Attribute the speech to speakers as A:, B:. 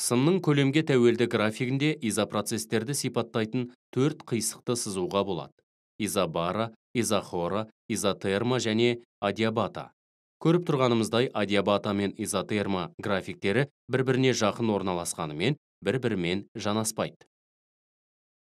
A: қысымның көлемге тәуелді графигінде изопроцестерді сипаттайтын төрт қисықты сызуға болады изобара изохора изотерма және адиабата көріп тұрғанымыздай адиабата мен изотерма графиктері бір біріне жақын орналасқанымен бір бірімен жанаспайды